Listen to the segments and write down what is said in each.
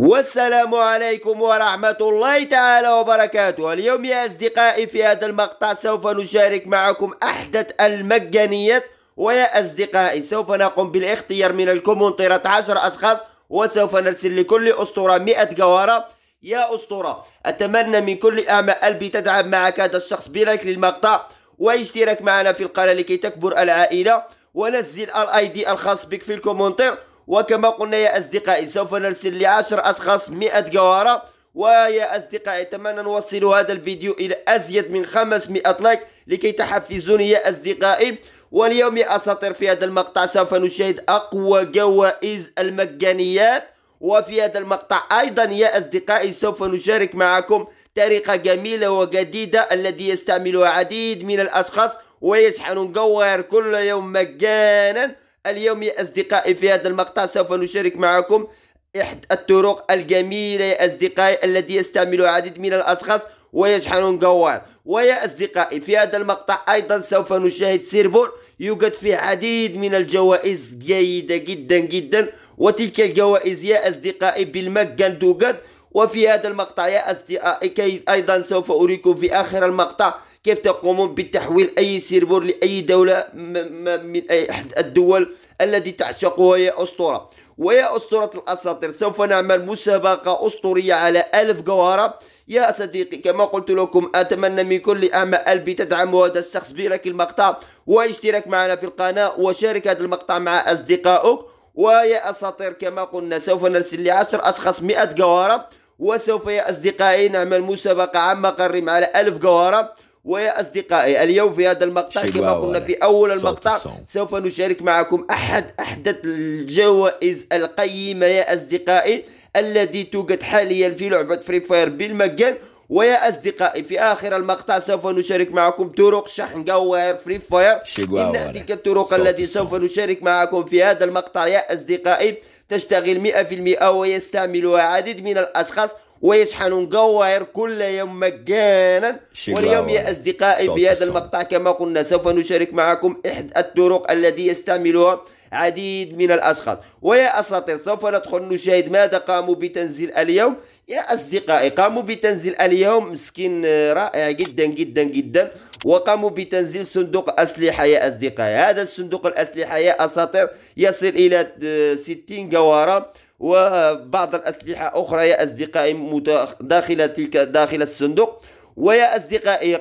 والسلام عليكم ورحمة الله تعالى وبركاته اليوم يا أصدقائي في هذا المقطع سوف نشارك معكم أحدث المجانيات ويا أصدقائي سوف نقوم بالاختيار من الكومون عشر أشخاص وسوف نرسل لكل أسطورة 100 جوهرة يا أسطورة أتمنى من كل أعمى قلبي تدعم معك هذا الشخص بلايك للمقطع واشتراك معنا في القناة لكي تكبر العائلة ونزل الاي دي الخاص بك في الكومنتير وكما قلنا يا أصدقائي سوف نرسل لعشر أشخاص 100 جوارة ويا أصدقائي أتمنى نوصل هذا الفيديو إلى أزيد من 500 لايك لكي تحفزوني يا أصدقائي واليوم يا أساطير في هذا المقطع سوف نشاهد أقوى جوائز المجانيات وفي هذا المقطع أيضا يا أصدقائي سوف نشارك معكم طريقة جميلة وجديدة التي يستعملها عديد من الأشخاص ويشحنون جوائر كل يوم مجانا اليوم يا أصدقائي في هذا المقطع سوف نشارك معكم إحدى الطرق الجميلة يا أصدقائي التي يستعملها العديد من الأشخاص ويشحنون جوال ويا أصدقائي في هذا المقطع أيضا سوف نشاهد سيربور يوجد فيه عديد من الجوائز جيدة جدا جدا وتلك الجوائز يا أصدقائي بالمجان توجد وفي هذا المقطع يا أصدقائي أيضا سوف أريكم في آخر المقطع كيف تقومون بتحويل أي سيرفر لأي دولة من أي أحد الدول الذي تعشقها يا أسطورة ويا أسطورة الأساطير سوف نعمل مسابقة أسطورية على ألف جوهرة يا صديقي كما قلت لكم أتمنى من كل أعمى قلبي تدعم هذا الشخص بلايك المقطع واشتراك معنا في القناة وشارك هذا المقطع مع أصدقائك ويا أساطير كما قلنا سوف نرسل لعشر أشخاص مئة جوهرة وسوف يا أصدقائي نعمل مسابقة عما قرم على ألف جوهرة ويا أصدقائي اليوم في هذا المقطع كما قلنا في أول المقطع سوف نشارك معكم أحد أحدث الجوائز القيمة يا أصدقائي الذي توجد حاليا في لعبة فري فاير بالمجان ويا أصدقائي في آخر المقطع سوف نشارك معكم طرق شحن جوهر فري فاير إن تلك الطرق التي سوف نشارك معكم في هذا المقطع يا أصدقائي تشتغل 100% ويستعملها عديد من الأشخاص ويشحنون جواهر كل يوم مجانا واليوم يا أصدقائي في هذا المقطع كما قلنا سوف نشارك معكم إحدى الطرق التي يستعملها عديد من الأشخاص ويا أساطير سوف ندخل نشاهد ماذا قاموا بتنزيل اليوم يا أصدقائي قاموا بتنزيل اليوم مسكين آه، رائع جدا جدا جدا وقاموا بتنزيل صندوق أسلحة يا أصدقائي هذا الصندوق الأسلحة يا أساطير يصل إلى 60 آه، جوهرة وبعض الأسلحة أخرى يا أصدقائي داخل تلك داخل الصندوق ويا أصدقائي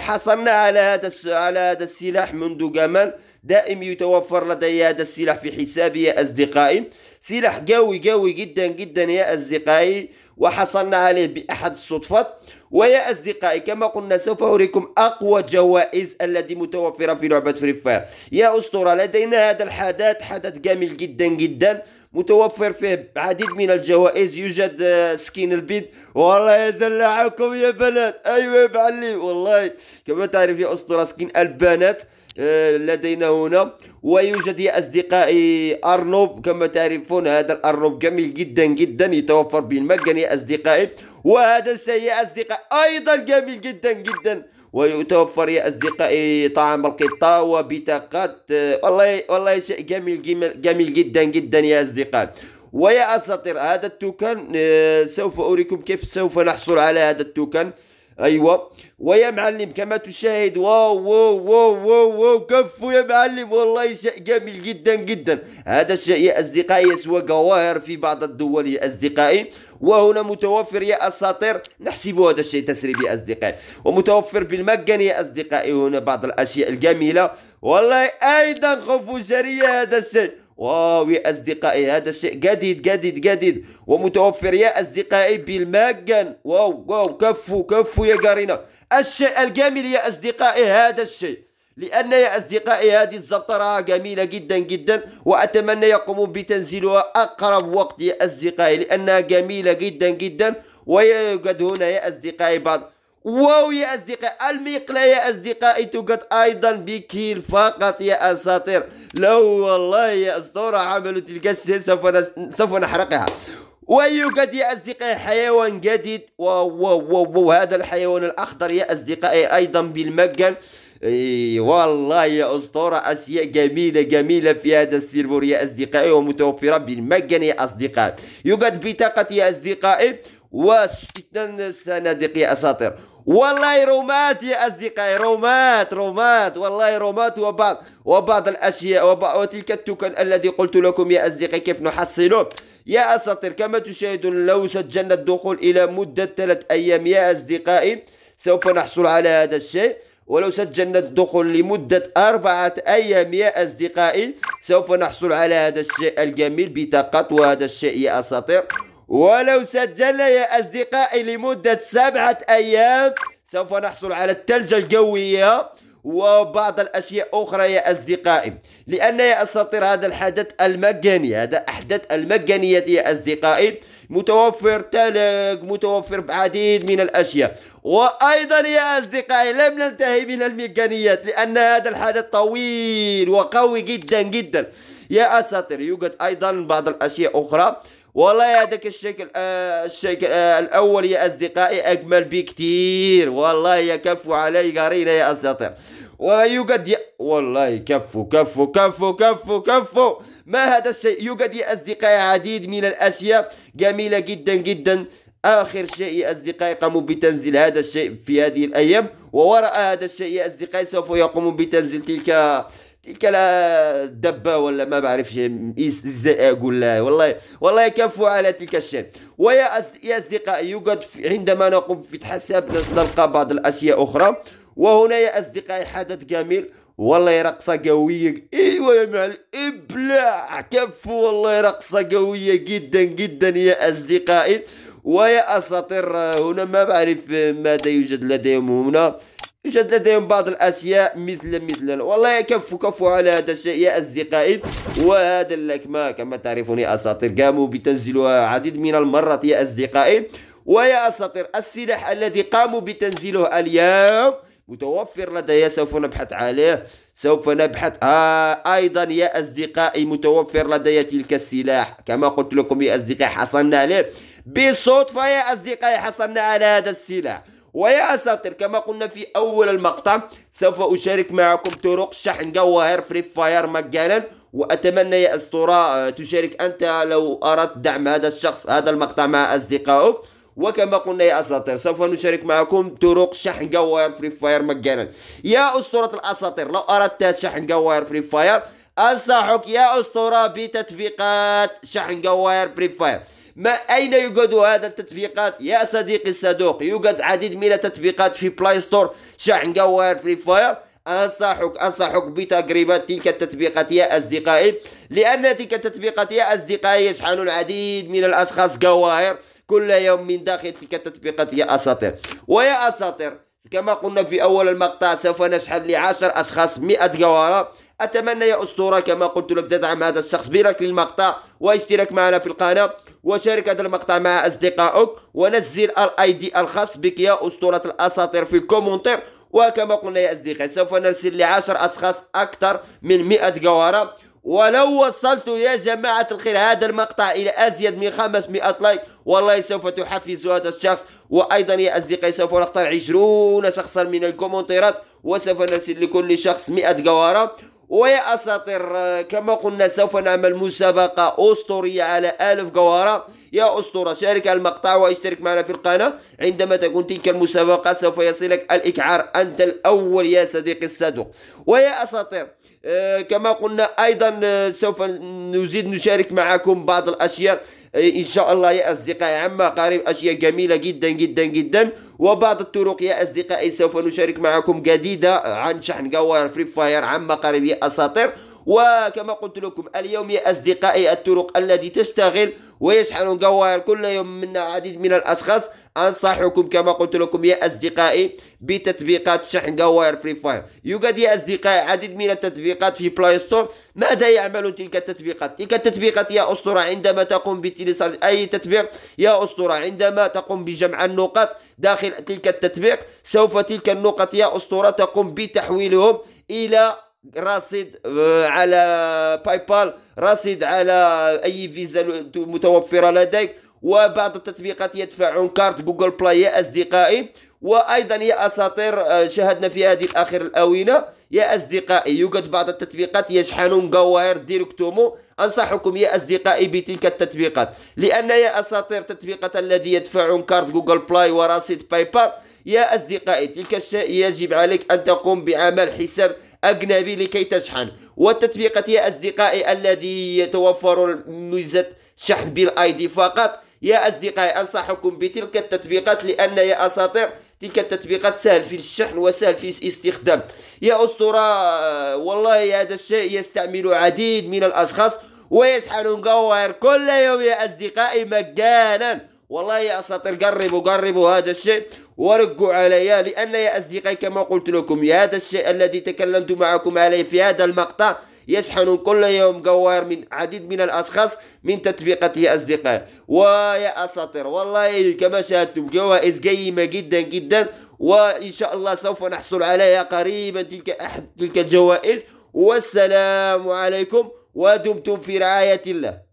حصلنا على هذا على هذا السلاح منذ جمال دائم يتوفر لدي هذا السلاح في حسابي يا أصدقائي سلاح قوي قوي جدا جدا يا أصدقائي وحصلنا عليه بأحد الصدفات ويا أصدقائي كما قلنا سوف أريكم أقوى جوائز التي متوفرة في لعبة فري فاير يا أسطورة لدينا هذا الحدث حدث جميل جدا جدا متوفر فيه عديد من الجوائز يوجد آه، سكين البيض والله يزلعكم يا بنات ايوه يا معلم والله كما تعرف يا اسطوره سكين البنات آه، لدينا هنا ويوجد يا أصدقائي ارنوب كما تعرفون هذا الارنوب جميل جدا جدا يتوفر بالمجان يا أصدقائي وهذا سي يا أصدقائي أيضا جميل جدا جدا ويتوفر يا أصدقائي طعام القطة وبطاقات آه، والله والله شيء جميل جميل جدا جدا يا أصدقائي ويا أساطير هذا التوكن آه، سوف أريكم كيف سوف نحصل على هذا التوكن ايوه ويا معلم كما تشاهد واو واو واو واو, واو كفو يا معلم والله شيء جميل جدا جدا هذا الشيء يا اصدقائي يسوى جواهر في بعض الدول يا اصدقائي وهنا متوفر يا اساطير نحسب هذا الشيء تسريبي يا اصدقائي ومتوفر بالمجان يا اصدقائي هنا بعض الاشياء الجميله والله ايضا جريه هذا الشيء واو يا اصدقائي هذا شيء جديد جديد جديد ومتوفر يا أصدقائي بالمجان واو واو كفو كفو يا قارينا الشيء الجميل يا أصدقائي هذا الشيء لأن يا أصدقائي هذه الزنطرة جميلة جدا جدا وأتمنى يقومون بتنزيلها أقرب وقت يا أصدقائي لأنها جميلة جدا جدا ويوجد هنا يا أصدقائي بعض واو يا أصدقاء المقلاة يا أصدقائي توجد أيضا بكيل فقط يا أساطير لا والله يا أسطورة عملوا تلك الشيء سوف سوف نحرقها ويوجد يا أصدقائي حيوان جديد واو واو وهذا الحيوان الأخضر يا أصدقائي أيضا بالمجان اي والله يا اسطوره اشياء جميله جميله في هذا السيرفر يا اصدقائي ومتوفره بالمجان يا اصدقائي يوجد بطاقه يا اصدقائي واستثناء سندق يا اساطير والله رومات يا أصدقائي رومات رومات والله رومات وبعض وبعض الأشياء وبعض وتلك التوكن الذي قلت لكم يا أصدقائي كيف نحصله يا أساطير كما تشاهدون لو سجلنا الدخول إلى مدة ثلاث أيام يا أصدقائي سوف نحصل على هذا الشيء ولو سجلنا الدخول لمدة أربعة أيام يا أصدقائي سوف نحصل على هذا الشيء الجميل بطاقات وهذا الشيء يا أساطير ولو سجلنا يا أصدقائي لمدة سبعة أيام سوف نحصل على الثلج الجوية وبعض الأشياء أخرى يا أصدقائي لأن يا أساطير هذا الحدث المجاني هذا أحدث المجانية يا أصدقائي متوفر تلج متوفر بعديد من الأشياء وأيضا يا أصدقائي لم ننتهي من المجانيات لأن هذا الحدث طويل وقوي جدا جدا يا أساطير يوجد أيضا بعض الأشياء أخرى والله هذاك الشكل آه الشكل آه الاول يا اصدقائي اجمل بكثير والله كفو علي قرينا يا اساطير ويوجد والله كفوا كفوا كفوا كفوا كفوا ما هذا الشيء يوجد يا اصدقائي عديد من الاشياء جميله جدا جدا اخر شيء يا اصدقائي قاموا بتنزيل هذا الشيء في هذه الايام ووراء هذا الشيء يا اصدقائي سوف يقومون بتنزيل تلك ديك على دبه ولا ما بعرفش الزئاق ولا والله والله يكفوا على تلك الشيء ويا يا اصدقائي يوجد عندما نقوم في الحساب نلقى بعض الاشياء اخرى وهنا يا اصدقائي حدث جميل والله رقصة قوية ايوا يا معلم ابلع كفو والله رقصة قوية جدا جدا يا اصدقائي ويا اساطير هنا ما بعرف ماذا يوجد لديهم هنا يوجد لديهم بعض الاشياء مثل مثل والله كفوا كفوا على هذا الشيء يا اصدقائي وهذا اللكمه كما تعرفون يا اساطير قاموا بتنزيلها عديد من المرات يا اصدقائي ويا اساطير السلاح الذي قاموا بتنزيله اليوم متوفر لدي سوف نبحث عليه سوف نبحث آه ايضا يا اصدقائي متوفر لدي تلك السلاح كما قلت لكم يا اصدقائي حصلنا عليه بالصدفه يا اصدقائي حصلنا على هذا السلاح ويا اساطير كما قلنا في أول المقطع سوف أشارك معكم طرق شحن جواهر فري فاير مجانا وأتمنى يا أسطورة آه، تشارك أنت لو أردت دعم هذا الشخص هذا المقطع مع أصدقائك وكما قلنا يا اساطير سوف نشارك معكم طرق شحن جواهر فري فاير مجانا يا اسطوره الاساطير لو اردت شحن جواهر فري فاير انصحك يا اسطوره بتطبيقات شحن جواهر فري فاير ما أين يوجد هذا التطبيقات يا صديقي الصدوق يوجد عديد من التطبيقات في بلاي ستور شحن جوال فري فاير أنصحك أنصحك بتجربة تلك التطبيقات يا أصدقائي لأن تلك التطبيقات يا أصدقائي يشحن العديد من الأشخاص جواهر كل يوم من داخل تلك التطبيقات يا أساطير ويا أساطير كما قلنا في أول المقطع سوف نشحن لعشر أشخاص 100 جوهرة أتمنى يا أسطورة كما قلت لك تدعم هذا الشخص بلايك للمقطع واشتراك معنا في القناة وشارك هذا المقطع مع أصدقائك ونزل الاي دي الخاص بك يا أسطورة الأساطير في الكومنتير وكما قلنا يا أصدقائي سوف نرسل لعشر أشخاص أكثر من 100 جوهرة ولو وصلت يا جماعة الخير هذا المقطع إلى أزيد من 500 لايك والله سوف تحفز هذا الشخص وأيضا يا أصدقائي سوف نختار 20 شخصا من الكومنتيرات وسوف نرسل لكل شخص 100 جوهرة ويا أساطير كما قلنا سوف نعمل مسابقة أسطورية على آلف قوارة يا أسطورة شارك المقطع واشترك معنا في القناة عندما تكون تلك المسابقة سوف يصلك الإكعار أنت الأول يا صديقي الصدوق ويا أساطير آه، كما قلنا ايضا آه، سوف نزيد نشارك معكم بعض الاشياء آه، ان شاء الله يا اصدقائي عما قريب اشياء جميله جدا جدا جدا وبعض الطرق يا اصدقائي سوف نشارك معكم جديده عن شحن جوال فري فاير عما قريب يا اساطير وكما قلت لكم اليوم يا أصدقائي الطرق الذي تشتغل ويشحن جوائر كل يوم من عديد من الأشخاص أنصحكم كما قلت لكم يا أصدقائي بتطبيقات شحن جوائر فري فاير يوجد يا أصدقائي عديد من التطبيقات في بلاي ستور ماذا يعمل تلك التطبيقات تلك التطبيقات يا أسطورة عندما تقوم بتلسارج أي تطبيق يا أسطورة عندما تقوم بجمع النقاط داخل تلك التطبيق سوف تلك النقط يا أسطورة تقوم بتحويلهم إلى رصيد آه، على باي بال رصيد على اي فيزا متوفره لديك وبعض التطبيقات يدفعون كارت جوجل بلاي يا اصدقائي وايضا يا اساطير آه، شاهدنا في هذه الاخر الاونه يا اصدقائي يوجد بعض التطبيقات يشحنون جواهر ديركتومو انصحكم يا اصدقائي بتلك التطبيقات لان يا اساطير تطبيقات الذي يدفعون كارت جوجل بلاي ورصيد باي بال يا اصدقائي تلك الشيء يجب عليك ان تقوم بعمل حساب أجنبي لكي تشحن والتطبيقات يا أصدقائي الذي يتوفر ميزة شحن بالاي دي فقط يا أصدقائي أنصحكم بتلك التطبيقات لأن يا أساطير تلك التطبيقات سهل في الشحن وسهل في الاستخدام يا أسطورة والله هذا الشيء يستعمل عديد من الأشخاص ويشحنون قوار كل يوم يا أصدقائي مجانا والله يا اساطير قربوا قربوا هذا الشيء ورقوا علي لان يا اصدقائي كما قلت لكم هذا الشيء الذي تكلمت معكم عليه في هذا المقطع يشحن كل يوم قوار من عديد من الاشخاص من تطبيقاته اصدقائي ويا اساطير والله كما شاهدتم جوائز قيمه جدا جدا وان شاء الله سوف نحصل عليها قريبا تلك احد تلك الجوائز والسلام عليكم ودمتم في رعايه الله